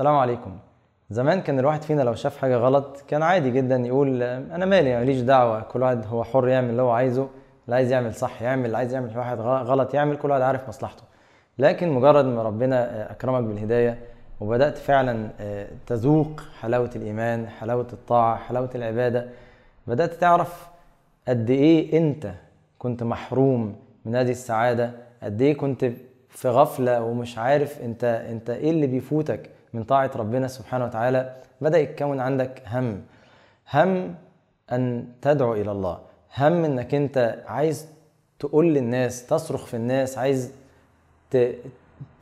السلام عليكم زمان كان الواحد فينا لو شاف حاجه غلط كان عادي جدا يقول انا مالي ماليش دعوه كل واحد هو حر يعمل اللي هو عايزه اللي عايز يعمل صح يعمل اللي عايز يعمل واحد غلط يعمل كل واحد عارف مصلحته لكن مجرد ما ربنا آه، اكرمك بالهدايه وبدات فعلا آه، تذوق حلاوه الايمان حلاوه الطاعه حلاوه العباده بدات تعرف قد ايه انت كنت محروم من هذه السعاده قد ايه كنت في غفله ومش عارف انت انت ايه اللي بيفوتك من طاعة ربنا سبحانه وتعالى بدأ يتكون عندك هم هم أن تدعو إلى الله هم أنك أنت عايز تقول للناس تصرخ في الناس عايز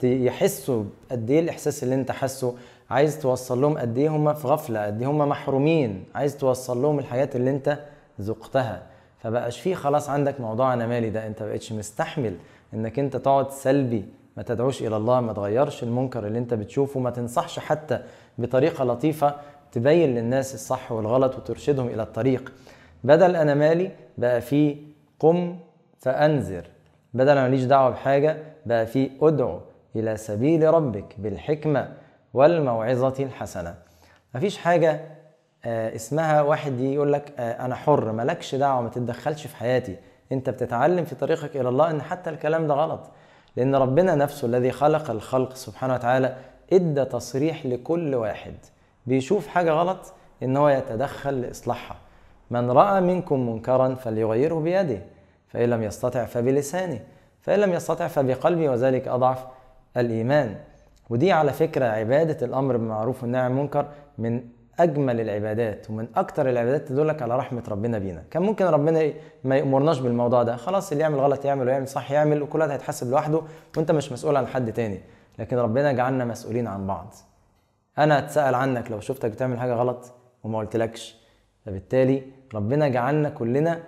يحسوا قد إيه الإحساس اللي أنت حاسه عايز توصل لهم قد إيه هم في غفلة قد إيه هم محرومين عايز توصل لهم الحاجات اللي أنت ذقتها فبقاش فيه خلاص عندك موضوع انا مالي ده انت بقتش مستحمل انك انت تقعد سلبي ما تدعوش الى الله ما تغيرش المنكر اللي انت بتشوفه ما تنصحش حتى بطريقه لطيفه تبين للناس الصح والغلط وترشدهم الى الطريق بدل انا مالي بقى في قم فانذر بدل انا ماليش دعوه بحاجه بقى في ادعو الى سبيل ربك بالحكمه والموعظه الحسنه مفيش حاجه آه، اسمها واحد يقول لك آه، انا حر مالكش دعوه ما تتدخلش في حياتي انت بتتعلم في طريقك الى الله ان حتى الكلام ده غلط لأن ربنا نفسه الذي خلق الخلق سبحانه وتعالى ادى تصريح لكل واحد بيشوف حاجة غلط إن هو يتدخل لإصلاحها من رأى منكم منكرا فليغيره بيده فإن لم يستطع فبلسانه فإن لم يستطع فبقلبه وذلك أضعف الإيمان ودي على فكرة عبادة الأمر بالمعروف والنهي عن المنكر من اجمل العبادات ومن اكتر العبادات تدلك على رحمه ربنا بينا كان ممكن ربنا ما يامرناش بالموضوع ده خلاص اللي يعمل غلط يعمل ويعمل صح يعمل وكل واحد هيتحاسب لوحده وانت مش مسؤول عن حد تاني لكن ربنا جعلنا مسؤولين عن بعض انا اتسال عنك لو شفتك بتعمل حاجه غلط وما قلتلكش فبالتالي ربنا جعلنا كلنا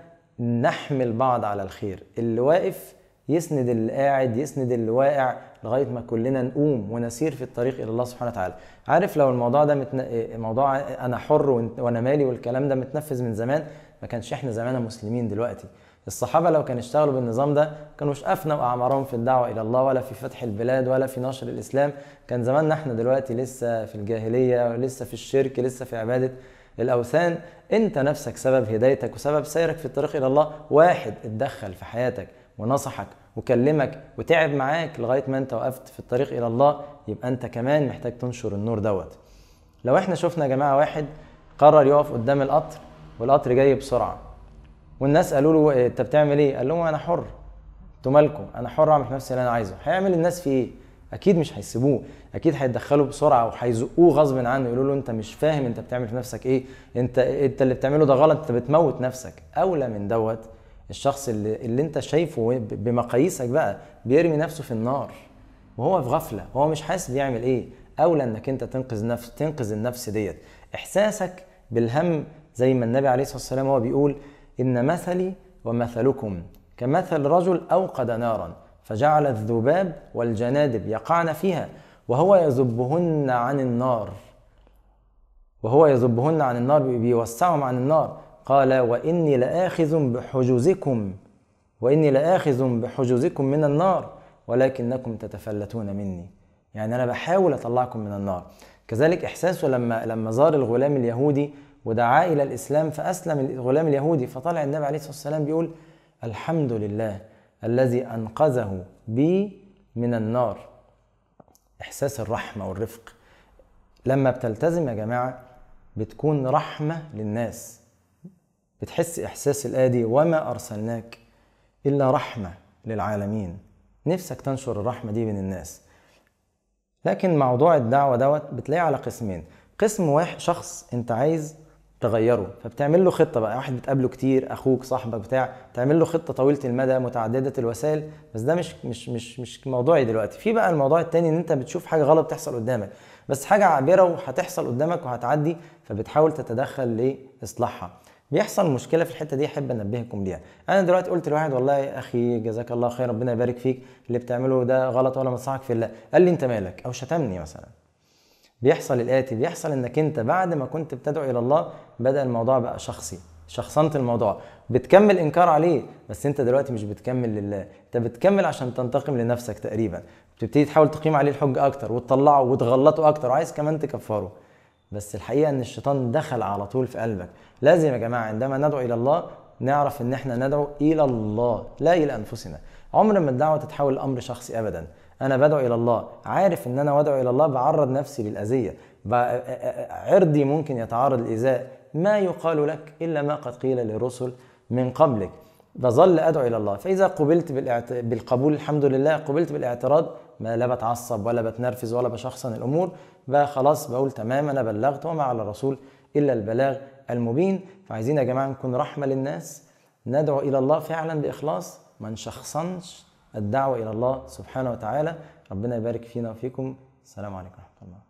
نحمل بعض على الخير اللي واقف يسند القاعد يسند الواقع لغايه ما كلنا نقوم ونسير في الطريق الى الله سبحانه وتعالى عارف لو الموضوع ده متن... موضوع انا حر وانا مالي والكلام ده متنفذ من زمان ما كانش احنا زماننا مسلمين دلوقتي الصحابة لو كانوا اشتغلوا بالنظام ده كانوش أفنوا أعمارهم في الدعوة إلى الله ولا في فتح البلاد ولا في نشر الإسلام كان زماننا احنا دلوقتي لسه في الجاهلية لسه في الشرك لسه في عبادة الأوثان أنت نفسك سبب هدايتك وسبب سيرك في الطريق إلى الله واحد اتدخل في حياتك ونصحك وكلمك وتعب معاك لغايه ما انت وقفت في الطريق الى الله يبقى انت كمان محتاج تنشر النور دوت لو احنا شفنا يا جماعه واحد قرر يقف قدام القطر والقطر جاي بسرعه والناس قالوا له انت إيه، بتعمل ايه قال لهم انا حر انتوا مالكم انا حر اعمل في نفسي اللي انا عايزه هيعمل الناس في ايه اكيد مش هيسيبوه اكيد هيتدخلوا بسرعه وهيزقوه غصب عنه يقولوا له انت مش فاهم انت بتعمل في نفسك ايه انت انت اللي بتعمله ده غلط انت بتموت نفسك اولى من دوت الشخص اللي, اللي انت شايفه بمقاييسك بقى بيرمي نفسه في النار وهو في غفله هو مش حاسس بيعمل ايه اولى انك انت تنقذ نفس تنقذ النفس ديت احساسك بالهم زي ما النبي عليه الصلاه والسلام هو بيقول ان مثلي ومثلكم كمثل رجل اوقد نارا فجعل الذباب والجنادب يقعن فيها وهو يذبهن عن النار وهو يذبهن عن النار بيوسعهم عن النار قال وإني لآخذ بحجوزكم وإني لآخذ بحجوزكم من النار ولكنكم تتفلتون مني يعني أنا بحاول أطلعكم من النار كذلك إحساسه لما لما زار الغلام اليهودي ودعا إلى الإسلام فأسلم الغلام اليهودي فطلع النبي عليه الصلاة والسلام بيقول الحمد لله الذي أنقذه بي من النار إحساس الرحمة والرفق لما بتلتزم يا جماعة بتكون رحمة للناس بتحس إحساس الآدي وما أرسلناك إلا رحمة للعالمين نفسك تنشر الرحمة دي بين الناس لكن موضوع الدعوة دوت بتلاقيه على قسمين قسم واحد شخص أنت عايز تغيره فبتعمل له خطه بقى واحد بتقابله كتير اخوك صاحبك بتاع تعمل له خطه طويله المدى متعدده الوسائل بس ده مش مش مش مش موضوعي دلوقتي في بقى الموضوع التاني ان انت بتشوف حاجه غلط بتحصل قدامك بس حاجه عابره وهتحصل قدامك وهتعدي فبتحاول تتدخل لاصلاحها بيحصل مشكله في الحته دي احب انبهكم ليها انا دلوقتي قلت لواحد والله يا اخي جزاك الله خير ربنا يبارك فيك اللي بتعمله ده غلط ولا مصلحك في الله قال لي انت مالك او شتمني مثلا بيحصل الاتي بيحصل انك انت بعد ما كنت بتدعو الى الله بدا الموضوع بقى شخصي شخصنت الموضوع بتكمل انكار عليه بس انت دلوقتي مش بتكمل لله انت بتكمل عشان تنتقم لنفسك تقريبا بتبتدي تحاول تقيم عليه الحج اكتر وتطلعه وتغلطه اكتر وعايز كمان تكفره بس الحقيقه ان الشيطان دخل على طول في قلبك لازم يا جماعه عندما ندعو الى الله نعرف ان احنا ندعو الى الله لا الى انفسنا عمر ما الدعوه تتحول لامر شخصي ابدا انا بدعو الى الله عارف ان انا وادعو الى الله بعرض نفسي للاذيه عرضي ممكن يتعرض للايذاء ما يقال لك الا ما قد قيل للرسل من قبلك بظل ادعو الى الله فاذا قبلت بالاعت... بالقبول الحمد لله قبلت بالاعتراض ما لا بتعصب ولا بتنرفز ولا بشخصن الامور بقى خلاص بقول تمام انا بلغت وما على الرسول الا البلاغ المبين فعايزين يا جماعه نكون رحمه للناس ندعو الى الله فعلا باخلاص ما نشخصنش الدعوه الى الله سبحانه وتعالى ربنا يبارك فينا وفيكم السلام عليكم ورحمه الله